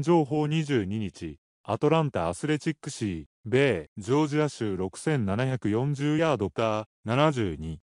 情報22日、アトランタ・アスレチックシー、米、ジョージア州6740ヤードか、72。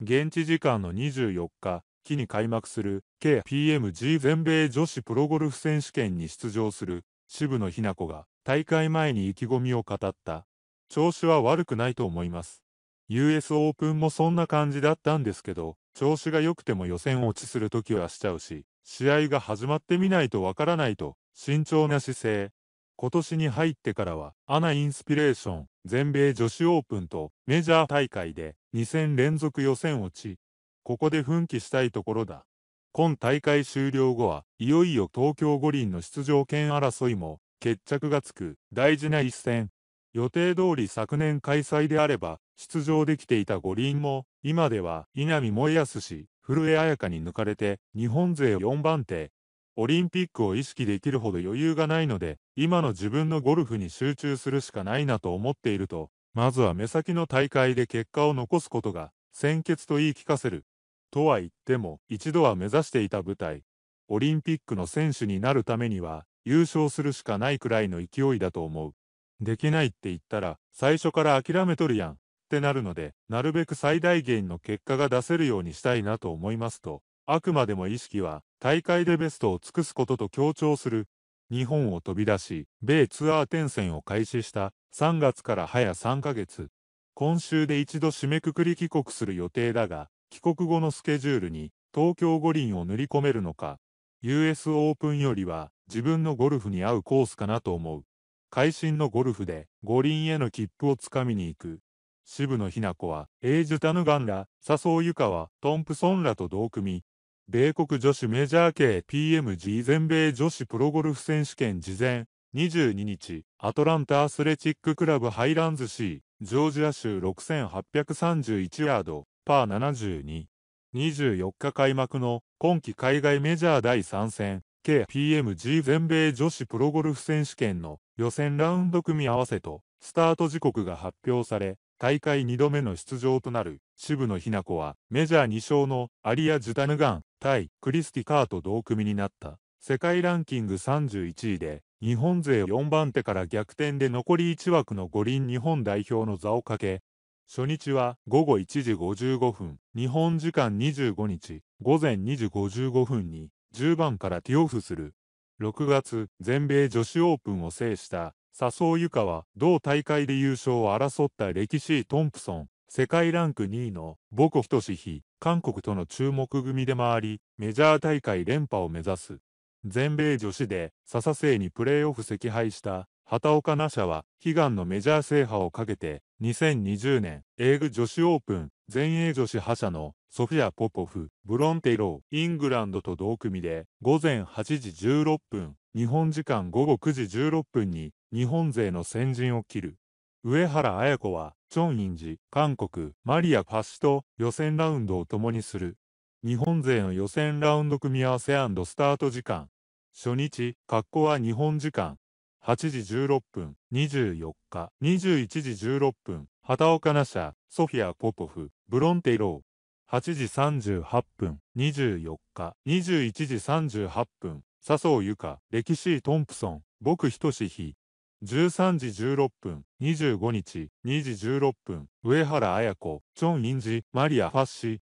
現地時間の24日、期に開幕する、KPMG 全米女子プロゴルフ選手権に出場する、渋野日向子が、大会前に意気込みを語った。調子は悪くないと思います。US オープンもそんな感じだったんですけど、調子が良くても予選落ちするときはしちゃうし、試合が始まってみないとわからないと慎重な姿勢。今年に入ってからは、アナインスピレーション、全米女子オープンとメジャー大会で2戦連続予選落ち。ここで奮起したいところだ。今大会終了後はいよいよ東京五輪の出場権争いも決着がつく大事な一戦。予定通り昨年開催であれば出場できていた五輪も今では稲見萌康氏古江彩佳に抜かれて日本勢4番手オリンピックを意識できるほど余裕がないので、今の自分のゴルフに集中するしかないなと思っていると、まずは目先の大会で結果を残すことが、先決と言い聞かせる。とは言っても、一度は目指していた舞台、オリンピックの選手になるためには、優勝するしかないくらいの勢いだと思う。できないって言ったら、最初から諦めとるやん、ってなるので、なるべく最大限の結果が出せるようにしたいなと思いますと、あくまでも意識は、大会でベストを尽くすことと強調する。日本を飛び出し、米ツアー転戦を開始した3月から早3ヶ月。今週で一度締めくくり帰国する予定だが、帰国後のスケジュールに東京五輪を塗り込めるのか、US オープンよりは自分のゴルフに合うコースかなと思う。会心のゴルフで五輪への切符をつかみに行く。渋野日向子は、エージュタヌガンら、笹生由香は、トンプソンらと同組、米国女子メジャー系 PMG 全米女子プロゴルフ選手権事前、22日、アトランタアスレチッククラブハイランズ C、ジョージア州6831ヤード、パー72。24日開幕の今季海外メジャー第3戦、KPMG 全米女子プロゴルフ選手権の予選ラウンド組み合わせと、スタート時刻が発表され、大会2度目の出場となる渋野日向子はメジャー2勝のアリア・ジュタヌガン対クリスティカーと同組になった世界ランキング31位で日本勢4番手から逆転で残り1枠の五輪日本代表の座をかけ初日は午後1時55分日本時間25日午前2時55分に10番からティオフする6月全米女子オープンを制した笹生由香は、同大会で優勝を争った歴史トンプソン、世界ランク2位のボコ・ヒトシヒ韓国との注目組で回り、メジャー大会連覇を目指す。全米女子で笹生にプレーオフ惜敗した畑岡奈紗は悲願のメジャー制覇をかけて2020年英語女子オープン全英女子覇者のソフィア・ポポフ、ブロンテロー、イングランドと同組で午前8時16分、日本時間午後9時16分に日本勢の先陣を切る。上原綾子は、チョン・インジ、韓国、マリア・ファシと予選ラウンドを共にする。日本勢の予選ラウンド組み合わせスタート時間。初日、格好は日本時間。8時16分、24日、21時16分、畑岡奈社、ソフィア・ポポフ、ブロンテイロー。8時38分、24日、21時38分、笹生由香、歴史トンプソン、僕としひ、13時16分、25日、2時16分、上原綾子、チョン・インジ、マリア・ファッシ、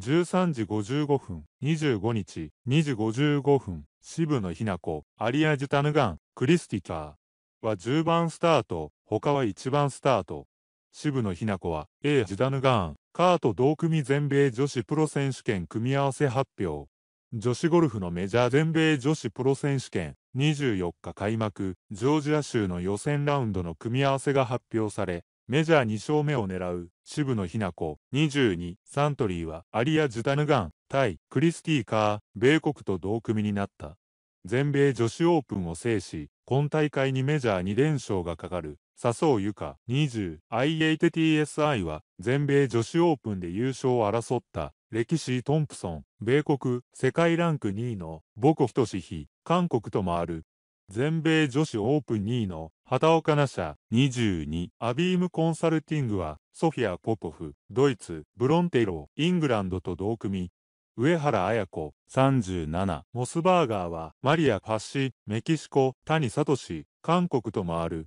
13時55分、25日、2時55分、渋野日向子、アリア・ジュタヌガン、クリスティカーは10番スタート、他は1番スタート。渋野日向子は A・ ジュタヌガン、カート同組全米女子プロ選手権組み合わせ発表。女子ゴルフのメジャー全米女子プロ選手権24日開幕、ジョージア州の予選ラウンドの組み合わせが発表され、メジャー2勝目を狙う渋野日向子22サントリーはアリア・ジュタヌガン対クリスティー・カー米国と同組になった全米女子オープンを制し今大会にメジャー2連勝がかかる笹生由香 20IATTSI は全米女子オープンで優勝を争った歴史トンプソン、米国、世界ランク2位の、母国とし比、韓国と回る。全米女子オープン2位の、畑岡奈社、22、アビームコンサルティングは、ソフィア・ポポフ、ドイツ、ブロンテイロ、イングランドと同組。上原綾子、37、モスバーガーは、マリア・パッシ、メキシコ、谷聡、韓国と回る。